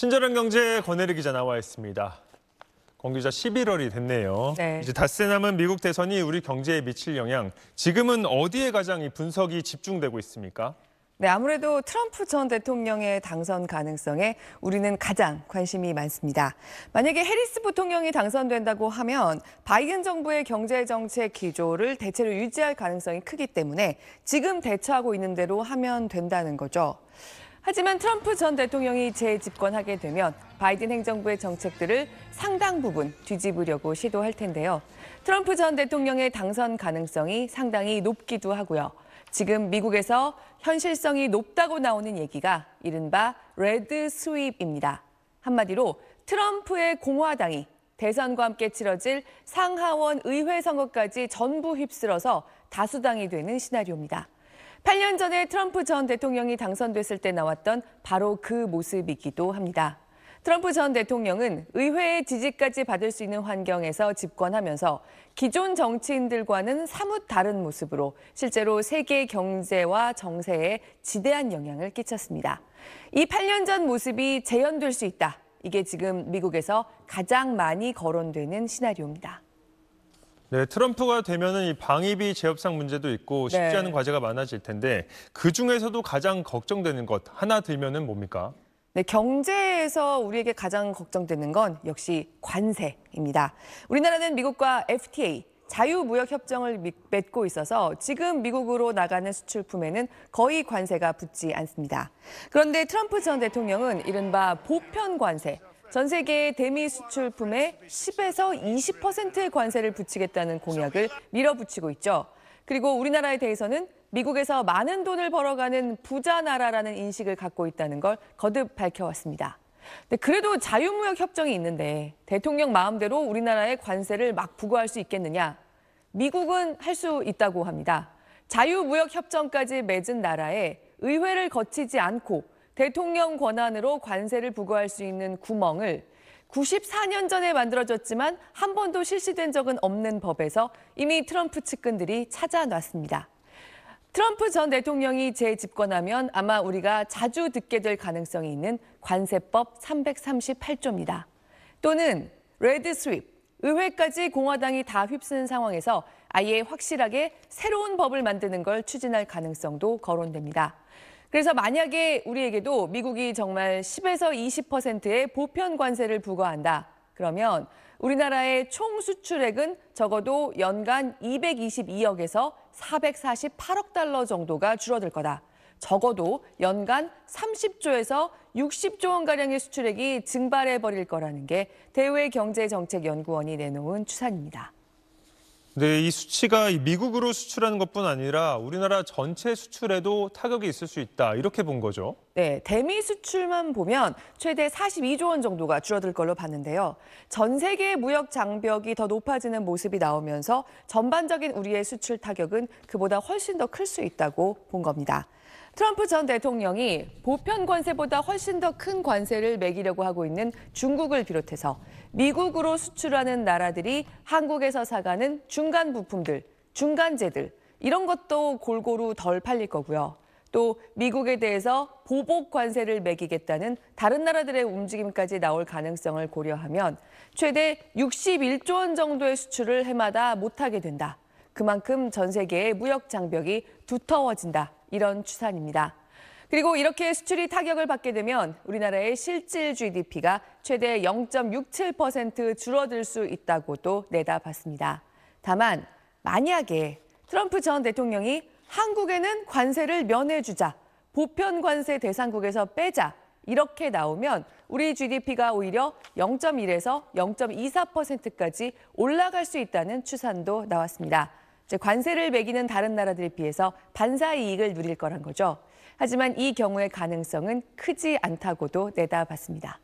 친절한 경제 권혜리 기자 나와 있습니다. 권 기자 11월이 됐네요. 네. 이제 닷새 남은 미국 대선이 우리 경제에 미칠 영향 지금은 어디에 가장 이 분석이 집중되고 있습니까? 네, 아무래도 트럼프 전 대통령의 당선 가능성에 우리는 가장 관심이 많습니다. 만약에 해리스 부통령이 당선된다고 하면 바이든 정부의 경제 정책 기조를 대체로 유지할 가능성이 크기 때문에 지금 대처하고 있는 대로 하면 된다는 거죠. 하지만 트럼프 전 대통령이 재집권하게 되면 바이든 행정부의 정책들을 상당 부분 뒤집으려고 시도할 텐데요. 트럼프 전 대통령의 당선 가능성이 상당히 높기도 하고요. 지금 미국에서 현실성이 높다고 나오는 얘기가 이른바 레드 스윕입니다. 한마디로 트럼프의 공화당이 대선과 함께 치러질 상하원 의회 선거까지 전부 휩쓸어서 다수당이 되는 시나리오입니다. 8년 전에 트럼프 전 대통령이 당선됐을 때 나왔던 바로 그 모습이기도 합니다. 트럼프 전 대통령은 의회의 지지까지 받을 수 있는 환경에서 집권하면서 기존 정치인들과는 사뭇 다른 모습으로 실제로 세계 경제와 정세에 지대한 영향을 끼쳤습니다. 이 8년 전 모습이 재현될 수 있다. 이게 지금 미국에서 가장 많이 거론되는 시나리오입니다. 네, 트럼프가 되면은 이 방위비 재협상 문제도 있고 네. 쉽지 않은 과제가 많아질 텐데 그 중에서도 가장 걱정되는 것 하나 들면은 뭡니까? 네, 경제에서 우리에게 가장 걱정되는 건 역시 관세입니다. 우리나라는 미국과 FTA 자유무역협정을 맺고 있어서 지금 미국으로 나가는 수출품에는 거의 관세가 붙지 않습니다. 그런데 트럼프 전 대통령은 이른바 보편 관세, 전 세계 대미 수출품에 10에서 20%의 관세를 붙이겠다는 공약을 밀어붙이고 있죠. 그리고 우리나라에 대해서는 미국에서 많은 돈을 벌어가는 부자 나라라는 인식을 갖고 있다는 걸 거듭 밝혀왔습니다. 그래도 자유무역 협정이 있는데 대통령 마음대로 우리나라에 관세를 막 부과할 수 있겠느냐? 미국은 할 수 있다고 합니다. 자유무역 협정까지 맺은 나라에 의회를 거치지 않고 대통령 권한으로 관세를 부과할 수 있는 구멍을 94년 전에 만들어졌지만 한 번도 실시된 적은 없는 법에서 이미 트럼프 측근들이 찾아놨습니다. 트럼프 전 대통령이 재집권하면 아마 우리가 자주 듣게 될 가능성이 있는 관세법 338조입니다. 또는 레드 스윕, 의회까지 공화당이 다 휩쓴 상황에서 아예 확실하게 새로운 법을 만드는 걸 추진할 가능성도 거론됩니다. 그래서 만약에 우리에게도 미국이 정말 10에서 20%의 보편 관세를 부과한다. 그러면 우리나라의 총 수출액은 적어도 연간 222억에서 448억 달러 정도가 줄어들 거다. 적어도 연간 30조에서 60조 원가량의 수출액이 증발해 버릴 거라는 게 대외 경제정책연구원이 내놓은 추산입니다. 네, 이 수치가 미국으로 수출하는 것뿐 아니라 우리나라 전체 수출에도 타격이 있을 수 있다. 이렇게 본 거죠. 네, 대미 수출만 보면 최대 42조 원 정도가 줄어들 걸로 봤는데요. 전 세계 무역 장벽이 더 높아지는 모습이 나오면서 전반적인 우리의 수출 타격은 그보다 훨씬 더 클 수 있다고 본 겁니다. 트럼프 전 대통령이 보편 관세보다 훨씬 더 큰 관세를 매기려고 하고 있는 중국을 비롯해서 미국으로 수출하는 나라들이 한국에서 사가는 중간 부품들, 중간재들 이런 것도 골고루 덜 팔릴 거고요. 또 미국에 대해서 보복 관세를 매기겠다는 다른 나라들의 움직임까지 나올 가능성을 고려하면 최대 61조 원 정도의 수출을 해마다 못하게 된다. 그만큼 전 세계의 무역 장벽이 두터워진다. 이런 추산입니다. 그리고 이렇게 수출이 타격을 받게 되면 우리나라의 실질 GDP가 최대 0.67% 줄어들 수 있다고도 내다봤습니다. 다만 만약에 트럼프 전 대통령이 한국에는 관세를 면해주자, 보편 관세 대상국에서 빼자 이렇게 나오면 우리 GDP가 오히려 0.1에서 0.24%까지 올라갈 수 있다는 추산도 나왔습니다. 관세를 매기는 다른 나라들에 비해서 반사 이익을 누릴 거란 거죠. 하지만 이 경우의 가능성은 크지 않다고도 내다봤습니다.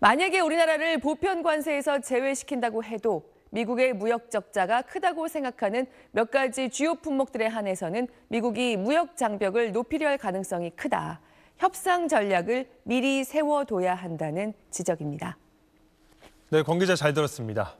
만약에 우리나라를 보편 관세에서 제외시킨다고 해도 미국의 무역 적자가 크다고 생각하는 몇 가지 주요 품목들에 한해서는 미국이 무역 장벽을 높이려 할 가능성이 크다. 협상 전략을 미리 세워둬야 한다는 지적입니다. 네, 권 기자 잘 들었습니다.